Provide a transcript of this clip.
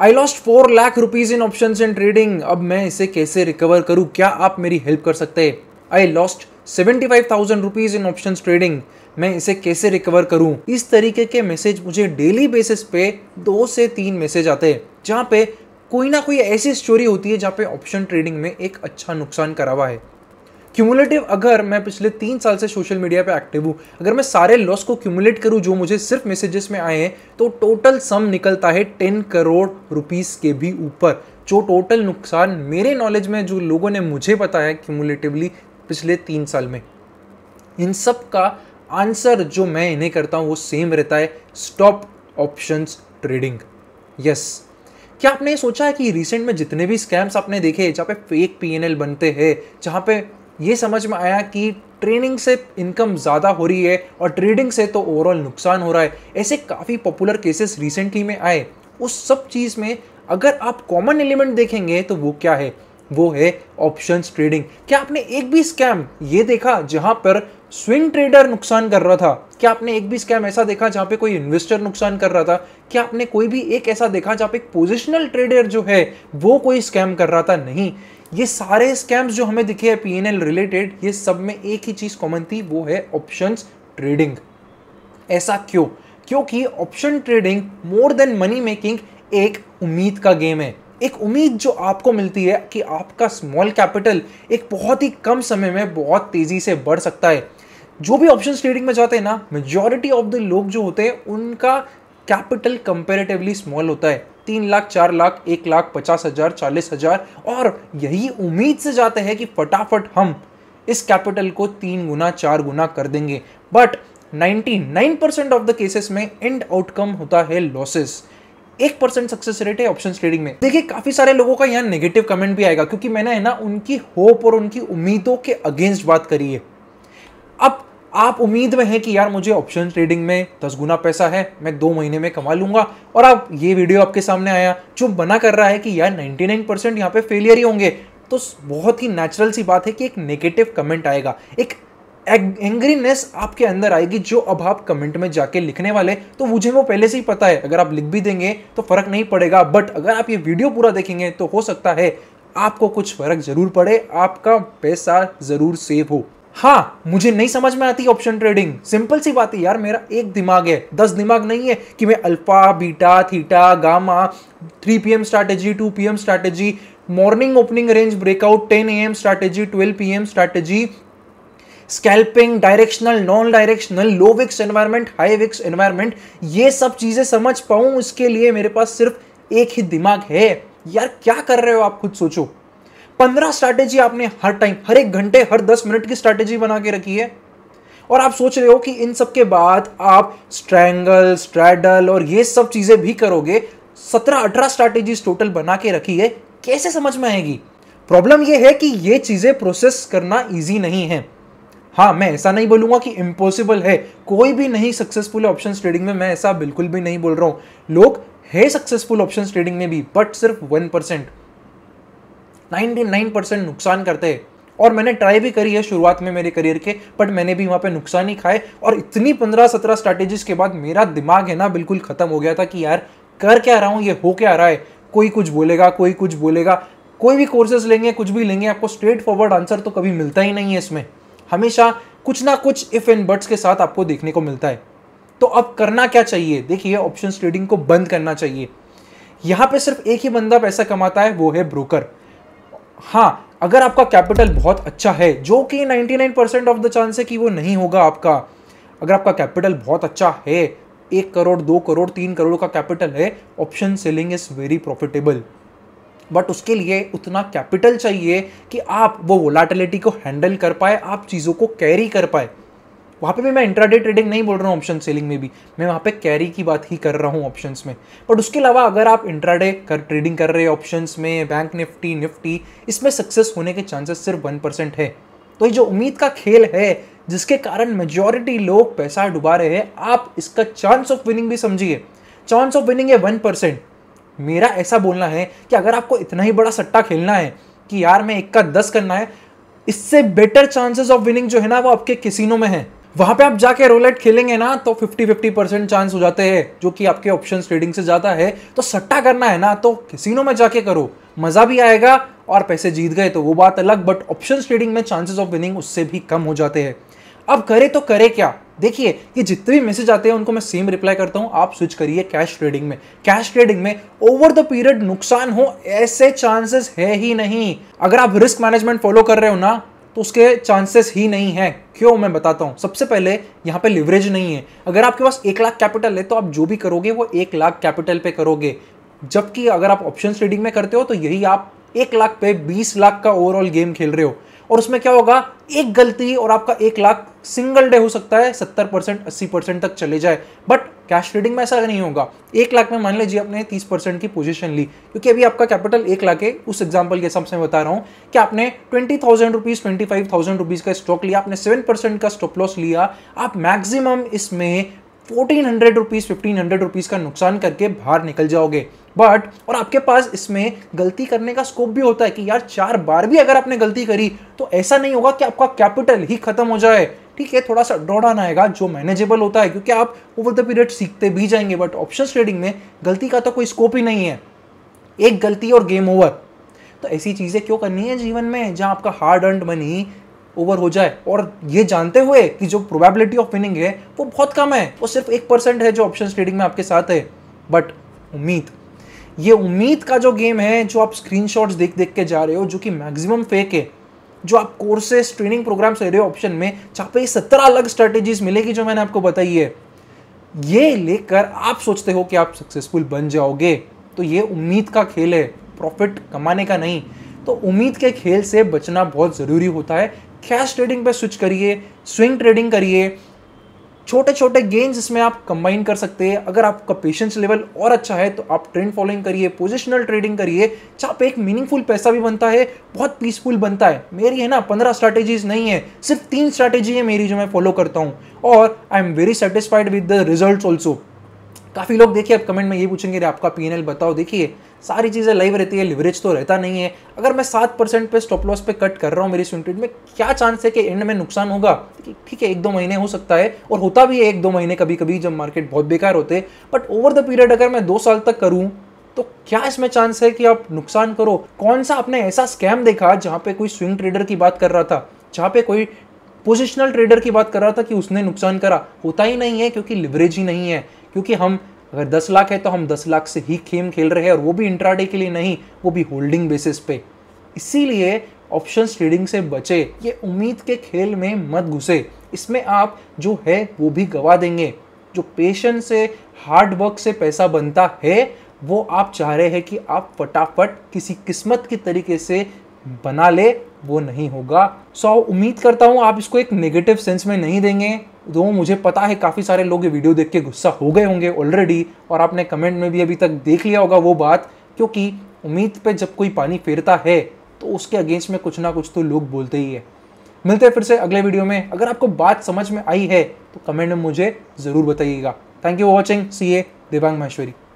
I lost four lakh rupees in option and trading अब मैं इसे कैसे रिकवर करूँ क्या आप मेरी हेल्प कर सकते हैं I lost seventy five thousand rupees in option trading मैं इसे कैसे रिकवर करूं इस तरीके के मैसेज मुझे डेली बेसिस पे दो से तीन मैसेज आते हैं जहाँ पे कोई ना कोई ऐसी स्टोरी होती है जहाँ पे ऑप्शन ट्रेडिंग में एक अच्छा नुकसान करा हुआ है क्यूमुलेटिव अगर मैं पिछले तीन साल से सोशल मीडिया पे एक्टिव हूँ अगर मैं सारे लॉस को क्यूमुलेट करूँ जो मुझे सिर्फ मैसेजेस में आए हैं तो टोटल सम निकलता है टेन करोड़ रुपीज़ के भी ऊपर जो टोटल नुकसान मेरे नॉलेज में जो लोगों ने मुझे बताया क्यूमुलेटिवली पिछले तीन साल में इन सब का आंसर जो मैं इन्हें करता हूँ वो सेम रहता है स्टॉप ऑप्शंस ट्रेडिंग यस क्या आपने सोचा है कि रिसेंट में जितने भी स्कैम्स आपने देखे जहाँ पे फेक पीएनएल बनते हैं जहाँ पे ये समझ में आया कि ट्रेनिंग से इनकम ज़्यादा हो रही है और ट्रेडिंग से तो ओवरऑल नुकसान हो रहा है ऐसे काफ़ी पॉपुलर केसेस रिसेंटली में आए उस सब चीज़ में अगर आप कॉमन एलिमेंट देखेंगे तो वो क्या है वो है ऑप्शन ट्रेडिंग क्या आपने एक भी स्कैम ये देखा जहाँ पर स्विंग ट्रेडर नुकसान कर रहा था क्या आपने एक भी स्कैम ऐसा देखा जहाँ पे कोई इन्वेस्टर नुकसान कर रहा था क्या आपने कोई भी एक ऐसा देखा जहाँ पे पोजिशनल ट्रेडर जो है वो कोई स्कैम कर रहा था नहीं ये सारे स्कैम्स जो हमें दिखे हैं पीएनएल रिलेटेड ये सब में एक ही चीज़ कॉमन थी वो है ऑप्शंस ट्रेडिंग ऐसा क्यों क्योंकि option trading more than money making एक उम्मीद का गेम है एक उम्मीद जो आपको मिलती है कि आपका स्मॉल कैपिटल एक बहुत ही कम समय में बहुत तेज़ी से बढ़ सकता है जो भी ऑप्शन ट्रेडिंग में जाते हैं ना मेजोरिटी ऑफ द लोग जो होते हैं उनका कैपिटल कंपेरेटिवली स्मॉल होता है तीन लाख चार लाख एक लाख पचास हज़ार चालीस हज़ार और यही उम्मीद से जाते हैं कि फटाफट हम इस कैपिटल को तीन गुना चार गुना कर देंगे but 99% percent of the cases में एंड आउटकम होता है लॉसेस एक परसेंट सक्सेस रेट है ऑप्शन ट्रेडिंग में देखिए काफी सारे लोगों का यहाँ नेगेटिव कमेंट भी आएगा क्योंकि मैंने है ना उनकी होप और उनकी उम्मीदों के अगेंस्ट बात करी है आप उम्मीद में हैं कि यार मुझे ऑप्शन ट्रेडिंग में दस गुना पैसा है मैं दो महीने में कमा लूंगा और आप ये वीडियो आपके सामने आया जो मना कर रहा है कि यार 99 परसेंट यहाँ पे फेलियर ही होंगे तो बहुत ही नेचुरल सी बात है कि एक नेगेटिव कमेंट आएगा एक एंग्रीनेस आपके अंदर आएगी जो अब आप कमेंट में जाके लिखने वाले तो मुझे वो पहले से ही पता है अगर आप लिख भी देंगे तो फर्क नहीं पड़ेगा बट अगर आप ये वीडियो पूरा देखेंगे तो हो सकता है आपको कुछ फर्क जरूर पड़े आपका पैसा जरूर सेव हो हाँ मुझे नहीं समझ में आती ऑप्शन ट्रेडिंग सिंपल सी बात है यार मेरा एक दिमाग है दस दिमाग नहीं है कि मैं alpha beta theta gamma three P M strategy two P M strategy morning opening range breakout ten A M strategy twelve P M strategy scalping directional non directional low VIX environment high VIX environment ये सब चीज़ें समझ पाऊं उसके लिए मेरे पास सिर्फ एक ही दिमाग है यार क्या कर रहे हो आप खुद सोचो पंद्रह स्ट्रैटेजी आपने हर टाइम हर एक घंटे हर दस मिनट की स्ट्रैटेजी बना के रखी है और आप सोच रहे हो कि इन सब के बाद आप स्ट्रैंगल स्ट्रैडल और ये सब चीज़ें भी करोगे सत्रह अठारह स्ट्रैटेजीज टोटल बना के रखी है कैसे समझ में आएगी प्रॉब्लम यह है कि ये चीज़ें प्रोसेस करना ईजी नहीं है हाँ मैं ऐसा नहीं बोलूंगा कि इम्पॉसिबल है कोई भी नहीं सक्सेसफुल ऑप्शन ट्रेडिंग में मैं ऐसा बिल्कुल भी नहीं बोल रहा हूँ लोग है सक्सेसफुल ऑप्शन ट्रेडिंग में भी बट सिर्फ वन परसेंट 99 परसेंट नुकसान करते हैं और मैंने ट्राई भी करी है शुरुआत में मेरे करियर के बट मैंने भी वहाँ पे नुकसान ही खाए और इतनी पंद्रह सत्रह स्ट्रैटेजीज के बाद मेरा दिमाग है ना बिल्कुल ख़त्म हो गया था कि यार कर क्या रहा हूँ ये हो क्या रहा है कोई कुछ बोलेगा कोई कुछ बोलेगा कोई भी कोर्सेज लेंगे कुछ भी लेंगे आपको स्ट्रेट फॉरवर्ड आंसर तो कभी मिलता ही नहीं है इसमें हमेशा कुछ ना कुछ इफ़ एंड बट्स के साथ आपको देखने को मिलता है तो अब करना क्या चाहिए देखिए ऑप्शन ट्रेडिंग को बंद करना चाहिए यहाँ पे सिर्फ एक ही बंदा पैसा कमाता है वो है ब्रोकर हाँ अगर आपका कैपिटल बहुत अच्छा है जो कि 99 परसेंट ऑफ द चांस है कि वो नहीं होगा आपका अगर आपका कैपिटल बहुत अच्छा है एक करोड़ दो करोड़ तीन करोड़ का कैपिटल है option selling is very profitable but उसके लिए उतना कैपिटल चाहिए कि आप वो वोलाटिलिटी को हैंडल कर पाए आप चीज़ों को कैरी कर पाए वहाँ पे भी मैं इंट्राडे ट्रेडिंग नहीं बोल रहा हूँ ऑप्शन सेलिंग में भी मैं वहाँ पे कैरी की बात ही कर रहा हूँ ऑप्शन में बट उसके अलावा अगर आप इंट्राडे कर ट्रेडिंग कर रहे हैं ऑप्शन में बैंक निफ्टी निफ्टी इसमें सक्सेस होने के चांसेस सिर्फ वन परसेंट है तो ये जो उम्मीद का खेल है जिसके कारण मेजोरिटी लोग पैसा डुबा रहे हैं आप इसका चांस ऑफ विनिंग भी समझिए चांस ऑफ विनिंग है वन परसेंट मेरा ऐसा बोलना है कि अगर आपको इतना ही बड़ा सट्टा खेलना है कि यार मैं एक का दस करना है इससे बेटर चांसेस ऑफ विनिंग जो है ना वो आपके किसिनों में है वहां पे आप जाके रोलेट खेलेंगे ना तो 50 50 परसेंट चांस हो जाते हैं जो कि आपके ऑप्शन ट्रेडिंग से ज्यादा है तो सट्टा करना है ना तो किसीनो में जाके करो मजा भी आएगा और पैसे जीत गए तो वो बात अलग बट ऑप्शन ट्रेडिंग में चांसेस ऑफ विनिंग उससे भी कम हो जाते हैं अब करे तो करे क्या देखिए ये जितने भी मैसेज आते हैं उनको मैं सेम रिप्लाई करता हूँ आप स्विच करिए कैश ट्रेडिंग में कैश ट्रेडिंग में ओवर द पीरियड नुकसान हो ऐसे चांसेस है ही नहीं अगर आप रिस्क मैनेजमेंट फॉलो कर रहे हो ना तो उसके चांसेस ही नहीं है क्यों मैं बताता हूं सबसे पहले यहां पे लिवरेज नहीं है अगर आपके पास एक लाख कैपिटल है तो आप जो भी करोगे वो एक लाख कैपिटल पे करोगे जबकि अगर आप ऑप्शन ट्रेडिंग में करते हो तो यही आप एक लाख पे बीस लाख का ओवरऑल गेम खेल रहे हो और उसमें क्या होगा एक गलती और आपका एक लाख सिंगल डे हो सकता है सत्तर परसेंट अस्सी परसेंट तक चले जाए बट कैश ट्रेडिंग में ऐसा नहीं होगा एक लाख में मान लीजिए आपने तीस परसेंट की पोजीशन ली क्योंकि अभी आपका कैपिटल एक लाख है उस एग्जाम्पल के हिसाब से बता रहा हूँ कि आपने twenty thousand rupees twenty five thousand rupees का स्टॉक लिया आपने सेवन परसेंट का स्टॉप लॉस लिया आप मैक्सिमम इसमें fourteen hundred rupees fifteen hundred rupees का नुकसान करके बाहर निकल जाओगे बट और आपके पास इसमें गलती करने का स्कोप भी होता है कि यार चार बार भी अगर आपने गलती करी तो ऐसा नहीं होगा कि आपका कैपिटल ही खत्म हो जाए ठीक है थोड़ा सा डॉडन आएगा जो मैनेजेबल होता है क्योंकि आप ओवर द पीरियड सीखते भी जाएंगे बट ऑप्शन ट्रेडिंग में गलती का तो कोई स्कोप ही नहीं है एक गलती और गेम ओवर तो ऐसी चीज़ें क्यों करनी है जीवन में जहाँ आपका हार्ड अर्न मनी ओवर हो जाए और ये जानते हुए कि जो प्रोबेबिलिटी ऑफ विनिंग है वो बहुत कम है वो सिर्फ एक परसेंट है जो ऑप्शन ट्रेडिंग में आपके साथ है बट उम्मीद ये उम्मीद का जो गेम है जो आप स्क्रीन देख देख के जा रहे हो जो कि मैक्सिमम फेक है जो आप कोर्सेस ट्रेनिंग प्रोग्राम्स ले रहे हो ऑप्शन में जहाँ पे सत्रह अलग स्ट्रेटेजीज मिलेगी जो मैंने आपको बताई है ये लेकर आप सोचते हो कि आप सक्सेसफुल बन जाओगे तो ये उम्मीद का खेल है प्रॉफिट कमाने का नहीं तो उम्मीद के खेल से बचना बहुत ज़रूरी होता है कैश ट्रेडिंग पे स्विच करिए स्विंग ट्रेडिंग करिए छोटे छोटे गेंस इसमें आप कंबाइन कर सकते हैं अगर आपका पेशेंस लेवल और अच्छा है तो आप ट्रेंड फॉलोइंग करिए पोजिशनल ट्रेडिंग करिए चाह पे एक मीनिंगफुल पैसा भी बनता है बहुत पीसफुल बनता है मेरी है ना पंद्रह स्ट्रैटेजीज नहीं है सिर्फ तीन स्ट्रैटेजी है मेरी जो मैं फॉलो करता हूँ और I am very satisfied with the result also काफ़ी लोग देखिए आप कमेंट में ये पूछेंगे आपका पी बताओ देखिए सारी चीज़ें लाइव रहती है लिवरेज तो रहता नहीं है अगर मैं सात परसेंट पे स्टॉप लॉस पे कट कर रहा हूँ मेरी स्विंग में क्या चांस है कि एंड में नुकसान होगा ठीक है एक दो महीने हो सकता है और होता भी है एक दो महीने कभी कभी जब मार्केट बहुत बेकार होते हैं बट ओवर द पीरियड अगर मैं दो साल तक करूँ तो क्या इसमें चांस है कि आप नुकसान करो कौन सा आपने ऐसा स्कैम देखा जहाँ पे कोई स्विंग ट्रेडर की बात कर रहा था जहाँ पे कोई पोजिशनल ट्रेडर की बात कर रहा था कि उसने नुकसान करा होता ही नहीं है क्योंकि लिवरेज ही नहीं है क्योंकि हम अगर दस लाख है तो हम दस लाख से ही खेम खेल रहे हैं और वो भी इंट्राडे के लिए नहीं वो भी होल्डिंग बेसिस पे इसीलिए ऑप्शन ट्रेडिंग से बचे ये उम्मीद के खेल में मत घुसे इसमें आप जो है वो भी गवा देंगे जो पेशेंस से हार्ड वर्क से पैसा बनता है वो आप चाह रहे हैं कि आप फटाफट किसी किस्मत के तरीके से बना ले वो नहीं होगा सो so, उम्मीद करता हूँ आप इसको एक नेगेटिव सेंस में नहीं देंगे दो तो मुझे पता है काफ़ी सारे लोग ये वीडियो देख के गुस्सा हो गए होंगे ऑलरेडी और आपने कमेंट में भी अभी तक देख लिया होगा वो बात क्योंकि उम्मीद पे जब कोई पानी फेरता है तो उसके अगेंस्ट में कुछ ना कुछ तो लोग बोलते ही है मिलते हैं फिर से अगले वीडियो में अगर आपको बात समझ में आई है तो कमेंट में मुझे ज़रूर बताइएगा thank you for watching C A Devang Maheshwari